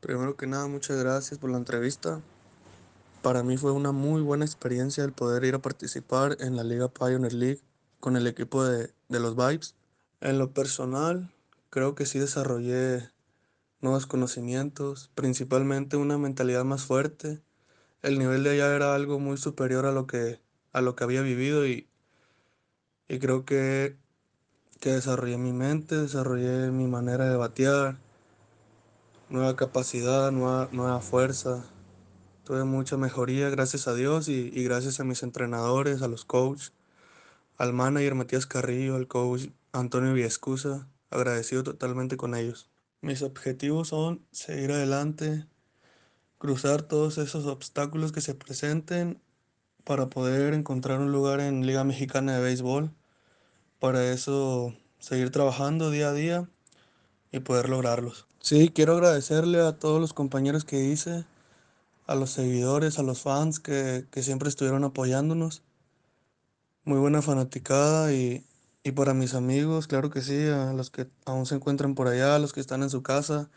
Primero que nada, muchas gracias por la entrevista. Para mí fue una muy buena experiencia el poder ir a participar en la Liga Pioneer League con el equipo de, los Vibes. En lo personal, creo que sí desarrollé nuevos conocimientos, principalmente una mentalidad más fuerte. El nivel de allá era algo muy superior a lo que, a lo que había vivido y, y creo que, que desarrollé mi mente, desarrollé mi manera de batear, nueva capacidad, nueva, nueva fuerza. Tuve mucha mejoría, gracias a Dios y, y gracias a mis entrenadores, a los coaches, al manager Matías Carrillo, al coach Antonio Viescusa. Agradecido totalmente con ellos. Mis objetivos son seguir adelante, cruzar todos esos obstáculos que se presenten para poder encontrar un lugar en Liga Mexicana de Béisbol. Para eso, seguir trabajando día a día y poder lograrlos. Sí, quiero agradecerle a todos los compañeros que hice, a los seguidores, a los fans que, siempre estuvieron apoyándonos. Muy buena fanaticada y, para mis amigos, claro que sí, a los que aún se encuentran por allá, a los que están en su casa,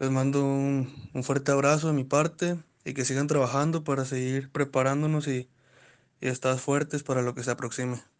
les mando un, fuerte abrazo de mi parte y que sigan trabajando para seguir preparándonos y, y estar fuertes para lo que se aproxime.